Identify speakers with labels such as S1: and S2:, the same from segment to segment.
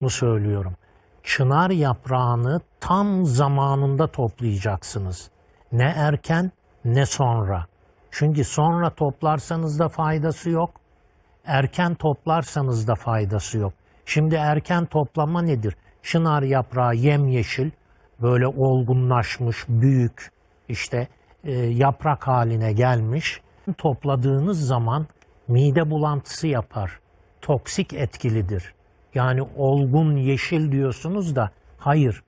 S1: Bunu söylüyorum. Çınar yaprağını tam zamanında toplayacaksınız. Ne erken ne sonra. Çünkü sonra toplarsanız da faydası yok. Erken toplarsanız da faydası yok. Şimdi erken toplama nedir? Çınar yaprağı yemyeşil, böyle olgunlaşmış, büyük, işte e, yaprak haline gelmiş. Topladığınız zaman mide bulantısı yapar. Toksik etkilidir. Yani olgun yeşil diyorsunuz da hayır.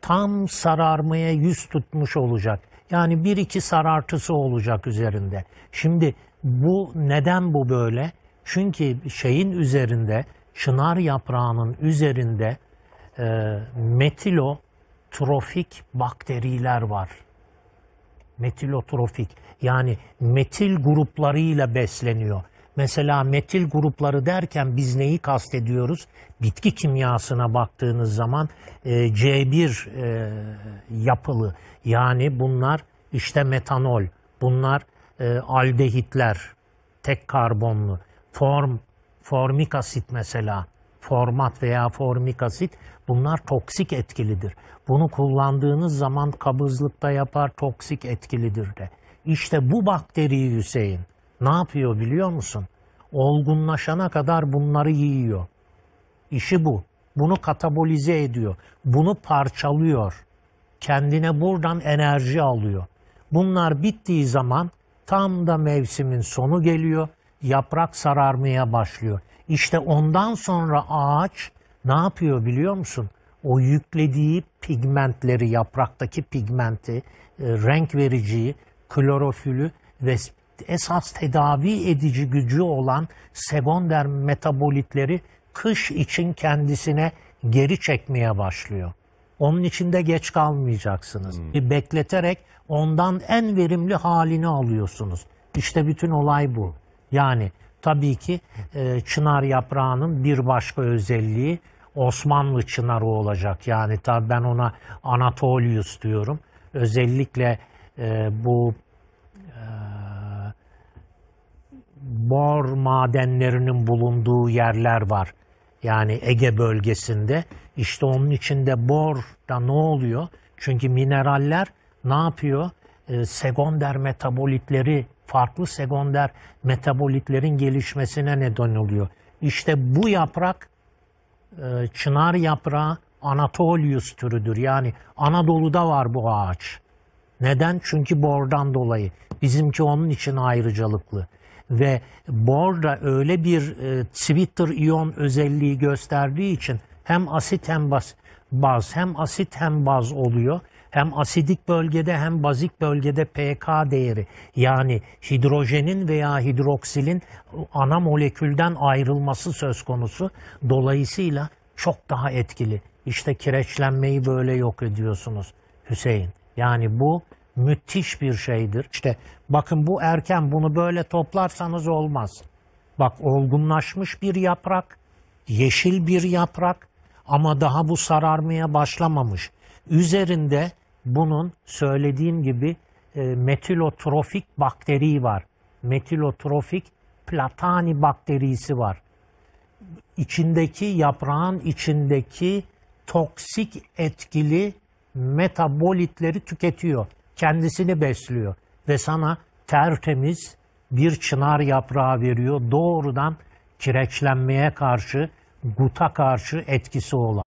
S1: Tam sararmaya yüz tutmuş olacak. Yani bir iki sarartısı olacak üzerinde. Şimdi bu neden bu böyle? Çünkü şeyin üzerinde, çınar yaprağının üzerinde e, metilotrofik bakteriler var. Metilotrofik yani metil gruplarıyla besleniyor. Mesela metil grupları derken biz neyi kastediyoruz? Bitki kimyasına baktığınız zaman e, C1 e, yapılı yani bunlar işte metanol, bunlar e, aldehitler, tek karbonlu, form, formik asit mesela, format veya formik asit bunlar toksik etkilidir. Bunu kullandığınız zaman kabızlıkta yapar, toksik etkilidir de. İşte bu bakteriyi Hüseyin ne yapıyor biliyor musun? Olgunlaşana kadar bunları yiyor. İşi bu. Bunu katabolize ediyor. Bunu parçalıyor. Kendine buradan enerji alıyor. Bunlar bittiği zaman tam da mevsimin sonu geliyor. Yaprak sararmaya başlıyor. İşte ondan sonra ağaç ne yapıyor biliyor musun? O yüklediği pigmentleri, yapraktaki pigmenti, e, renk vericiyi, klorofülü ve esas tedavi edici gücü olan sekonder metabolitleri kış için kendisine geri çekmeye başlıyor. Onun içinde geç kalmayacaksınız. Hmm. Bekleterek ondan en verimli halini alıyorsunuz. İşte bütün olay bu. Yani tabii ki e, çınar yaprağının bir başka özelliği Osmanlı çınarı olacak. Yani tabii ben ona Anatolius diyorum. Özellikle e, bu bor madenlerinin bulunduğu yerler var. Yani Ege bölgesinde. İşte onun içinde bor da ne oluyor? Çünkü mineraller ne yapıyor? E, ee, sekonder metabolitleri, farklı sekonder metabolitlerin gelişmesine neden oluyor. İşte bu yaprak e, çınar yaprağı Anatolius türüdür. Yani Anadolu'da var bu ağaç. Neden? Çünkü bordan dolayı. Bizimki onun için ayrıcalıklı ve bor da öyle bir e, Twitter iyon özelliği gösterdiği için hem asit hem baz, baz hem asit hem baz oluyor. Hem asidik bölgede hem bazik bölgede pK değeri yani hidrojenin veya hidroksilin ana molekülden ayrılması söz konusu. Dolayısıyla çok daha etkili. İşte kireçlenmeyi böyle yok ediyorsunuz Hüseyin. Yani bu müthiş bir şeydir. İşte bakın bu erken bunu böyle toplarsanız olmaz. Bak olgunlaşmış bir yaprak, yeşil bir yaprak ama daha bu sararmaya başlamamış. Üzerinde bunun söylediğim gibi e, metilotrofik bakteri var. Metilotrofik platani bakterisi var. İçindeki yaprağın içindeki toksik etkili metabolitleri tüketiyor kendisini besliyor ve sana tertemiz bir çınar yaprağı veriyor. Doğrudan kireçlenmeye karşı, guta karşı etkisi olan.